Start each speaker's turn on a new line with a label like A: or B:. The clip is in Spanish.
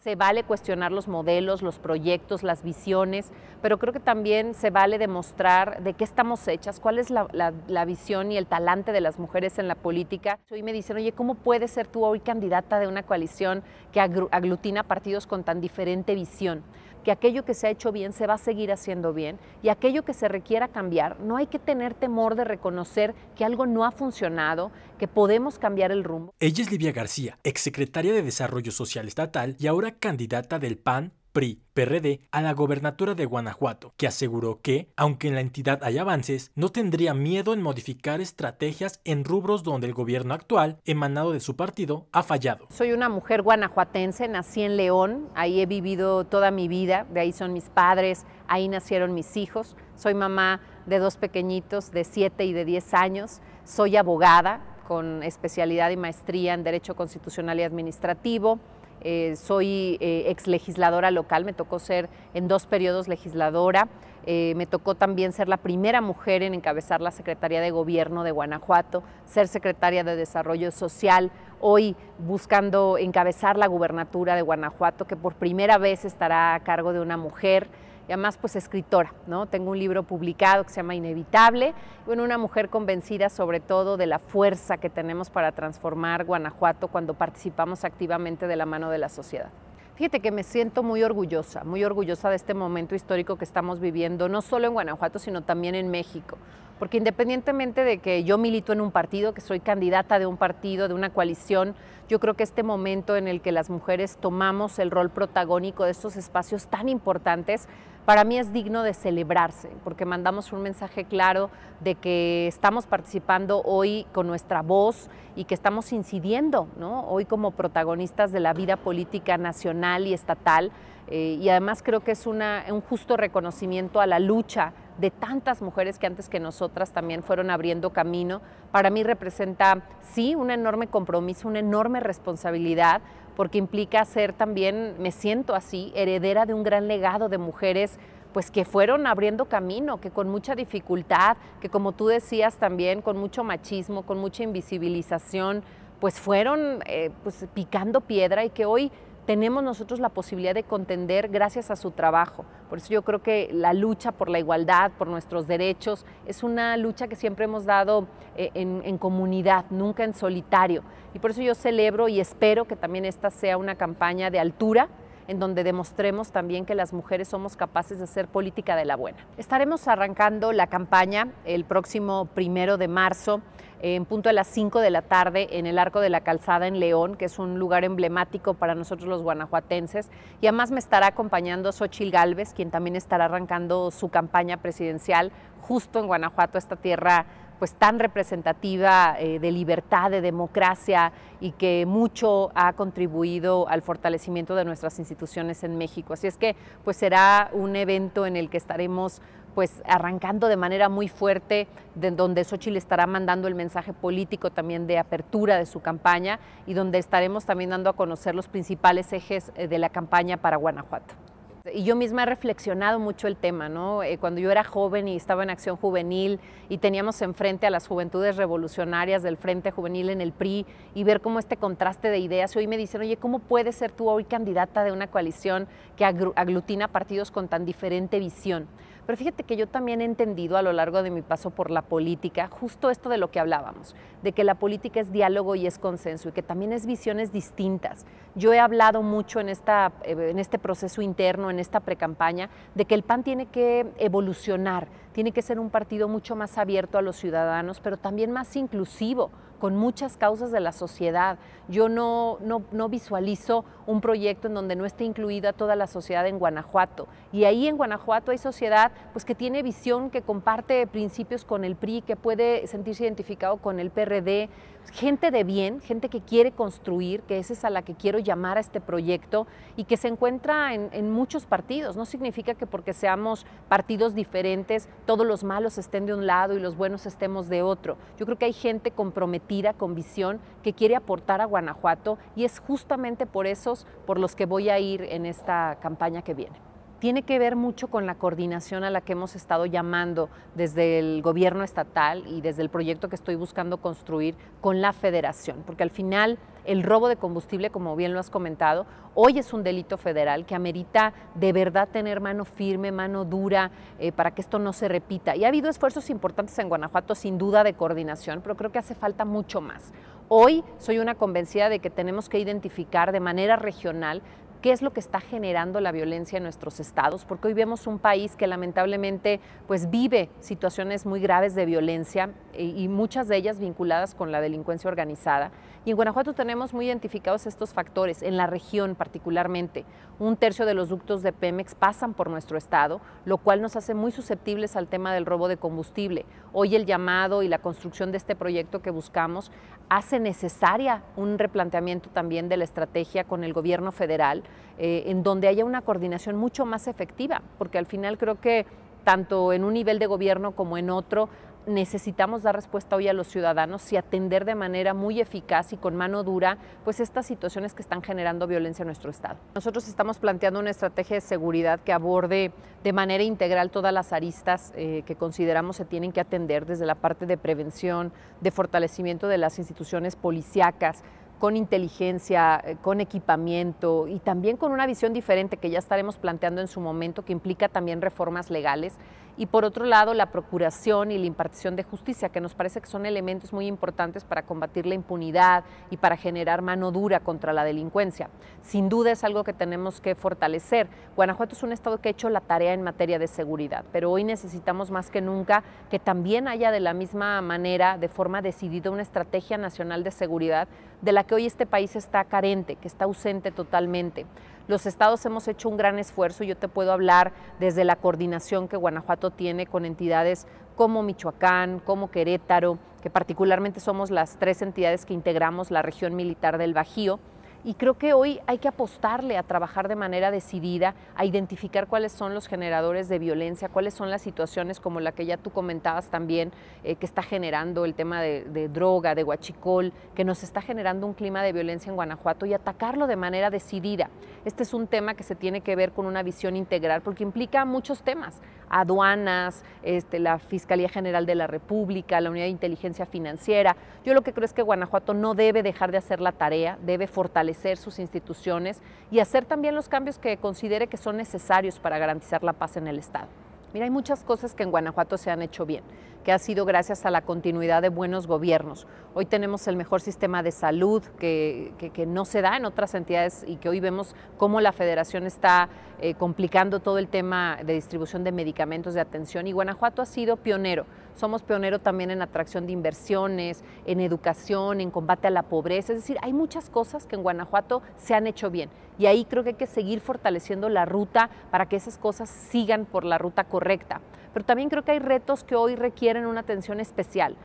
A: Se vale cuestionar los modelos, los proyectos, las visiones, pero creo que también se vale demostrar de qué estamos hechas, cuál es la, visión y el talante de las mujeres en la política. Hoy me dicen, oye, ¿cómo puedes ser tú hoy candidata de una coalición que aglutina partidos con tan diferente visión? que aquello que se ha hecho bien se va a seguir haciendo bien y aquello que se requiera cambiar, no hay que tener temor de reconocer que algo no ha funcionado, que podemos cambiar el rumbo. Ella es Livia García, exsecretaria de Desarrollo Social Estatal y ahora candidata del PAN PRD a la gobernatura de Guanajuato, que aseguró que, aunque en la entidad hay avances, no tendría miedo en modificar estrategias en rubros donde el gobierno actual, emanado de su partido, ha fallado. Soy una mujer guanajuatense, nací en León, ahí he vivido toda mi vida, de ahí son mis padres, ahí nacieron mis hijos, soy mamá de dos pequeñitos de 7 y de 10 años, soy abogada con especialidad y maestría en Derecho Constitucional y Administrativo. Eh, soy eh, ex legisladora local, me tocó ser en dos periodos legisladora, eh, me tocó también ser la primera mujer en encabezar la Secretaría de Gobierno de Guanajuato, ser secretaria de Desarrollo Social, hoy buscando encabezar la gubernatura de Guanajuato, que por primera vez estará a cargo de una mujer y además pues escritora, ¿no? Tengo un libro publicado que se llama Inevitable, bueno, una mujer convencida sobre todo de la fuerza que tenemos para transformar Guanajuato cuando participamos activamente de la mano de la sociedad. Fíjate que me siento muy orgullosa, muy orgullosa de este momento histórico que estamos viviendo, no solo en Guanajuato, sino también en México. Porque independientemente de que yo milito en un partido, que soy candidata de un partido, de una coalición, yo creo que este momento en el que las mujeres tomamos el rol protagónico de estos espacios tan importantes para mí es digno de celebrarse, porque mandamos un mensaje claro de que estamos participando hoy con nuestra voz y que estamos incidiendo, ¿no? Hoy como protagonistas de la vida política nacional y estatal. Eh, y además creo que es un justo reconocimiento a la lucha de tantas mujeres que antes que nosotras también fueron abriendo camino. Para mí representa, sí, un enorme compromiso, una enorme responsabilidad, porque implica ser también, me siento así, heredera de un gran legado de mujeres pues que fueron abriendo camino, que con mucha dificultad, que como tú decías también, con mucho machismo, con mucha invisibilización, pues fueron eh, pues picando piedra y que hoy tenemos nosotros la posibilidad de contender gracias a su trabajo. Por eso yo creo que la lucha por la igualdad, por nuestros derechos, es una lucha que siempre hemos dado eh, en, comunidad, nunca en solitario. Y por eso yo celebro y espero que también esta sea una campaña de altura en donde demostremos también que las mujeres somos capaces de hacer política de la buena. Estaremos arrancando la campaña el próximo primero de marzo en punto a las 5 de la tarde en el Arco de la Calzada en León, que es un lugar emblemático para nosotros los guanajuatenses. Y además me estará acompañando Xochil Gálvez, quien también estará arrancando su campaña presidencial justo en Guanajuato, esta tierra pues tan representativa eh, de libertad, de democracia y que mucho ha contribuido al fortalecimiento de nuestras instituciones en México. Así es que pues será un evento en el que estaremos pues arrancando de manera muy fuerte, de donde Xochitl estará mandando el mensaje político también de apertura de su campaña y donde estaremos también dando a conocer los principales ejes eh, de la campaña para Guanajuato. Y yo misma he reflexionado mucho el tema, ¿no? Eh, cuando yo era joven y estaba en acción juvenil y teníamos enfrente a las juventudes revolucionarias del Frente Juvenil en el PRI y ver cómo este contraste de ideas, hoy me dicen, oye, ¿cómo puedes ser tú hoy candidata de una coalición que aglutina partidos con tan diferente visión? Pero fíjate que yo también he entendido a lo largo de mi paso por la política justo esto de lo que hablábamos de que la política es diálogo y es consenso y que también es visiones distintas. Yo he hablado mucho en, esta, eh, en este proceso interno, en esta precampaña, de que el PAN tiene que evolucionar, tiene que ser un partido mucho más abierto a los ciudadanos, pero también más inclusivo con muchas causas de la sociedad. Yo no, no, no, visualizo un proyecto en donde no esté incluida toda la sociedad en Guanajuato. Y ahí en Guanajuato hay sociedad pues, que tiene visión, que comparte principios con el PRI, que puede sentirse identificado con el PRI de gente de bien, gente que quiere construir, que esa es a la que quiero llamar a este proyecto y que se encuentra en, en, muchos partidos. No significa que porque seamos partidos diferentes, todos los malos estén de un lado y los buenos estemos de otro. Yo creo que hay gente comprometida, con visión, que quiere aportar a Guanajuato y es justamente por esos por los que voy a ir en esta campaña que viene tiene que ver mucho con la coordinación a la que hemos estado llamando desde el gobierno estatal y desde el proyecto que estoy buscando construir con la federación, porque al final el robo de combustible, como bien lo has comentado, hoy es un delito federal que amerita de verdad tener mano firme, mano dura, eh, para que esto no se repita. Y ha habido esfuerzos importantes en Guanajuato, sin duda, de coordinación, pero creo que hace falta mucho más. Hoy soy una convencida de que tenemos que identificar de manera regional qué es lo que está generando la violencia en nuestros estados, porque hoy vemos un país que lamentablemente pues vive situaciones muy graves de violencia y, eh, y muchas de ellas vinculadas con la delincuencia organizada. Y en Guanajuato tenemos muy identificados estos factores, en la región particularmente. Un tercio de los ductos de Pemex pasan por nuestro estado, lo cual nos hace muy susceptibles al tema del robo de combustible. Hoy el llamado y la construcción de este proyecto que buscamos hace necesaria un replanteamiento también de la estrategia con el gobierno federal, eh, en donde haya una coordinación mucho más efectiva, porque al final creo que tanto en un nivel de gobierno como en otro necesitamos dar respuesta hoy a los ciudadanos y atender de manera muy eficaz y con mano dura pues estas situaciones que están generando violencia en nuestro estado. Nosotros estamos planteando una estrategia de seguridad que aborde de manera integral todas las aristas eh, que consideramos se tienen que atender desde la parte de prevención, de fortalecimiento de las instituciones policíacas, con inteligencia, eh, con equipamiento y también con una visión diferente que ya estaremos planteando en su momento, que implica también reformas legales. Y por otro lado, la procuración y la impartición de justicia, que nos parece que son elementos muy importantes para combatir la impunidad y para generar mano dura contra la delincuencia. Sin duda es algo que tenemos que fortalecer. Guanajuato es un estado que ha hecho la tarea en materia de seguridad, pero hoy necesitamos más que nunca que también haya de la misma manera, de forma decidida, una estrategia nacional de seguridad de la que hoy este país está carente, que está ausente totalmente. Los estados hemos hecho un gran esfuerzo, yo te puedo hablar desde la coordinación que Guanajuato tiene con entidades como Michoacán, como Querétaro, que particularmente somos las tres entidades que integramos la región militar del Bajío y creo que hoy hay que apostarle a trabajar de manera decidida, a identificar cuáles son los generadores de violencia, cuáles son las situaciones como la que ya tú comentabas también, eh, que está generando el tema de, droga, de guachicol, que nos está generando un clima de violencia en Guanajuato y atacarlo de manera decidida. Este es un tema que se tiene que ver con una visión integral porque implica muchos temas aduanas, este, la Fiscalía General de la República, la Unidad de Inteligencia Financiera. Yo lo que creo es que Guanajuato no debe dejar de hacer la tarea, debe fortalecer sus instituciones y hacer también los cambios que considere que son necesarios para garantizar la paz en el Estado. Mira, hay muchas cosas que en Guanajuato se han hecho bien que ha sido gracias a la continuidad de buenos gobiernos. Hoy tenemos el mejor sistema de salud que, no se da en otras entidades y que hoy vemos cómo la federación está eh, complicando todo el tema de distribución de medicamentos, de atención, y Guanajuato ha sido pionero. Somos pionero también en atracción de inversiones, en educación, en combate a la pobreza. Es decir, hay muchas cosas que en Guanajuato se han hecho bien. Y ahí creo que hay que seguir fortaleciendo la ruta para que esas cosas sigan por la ruta correcta pero también creo que hay retos que hoy requieren una atención especial.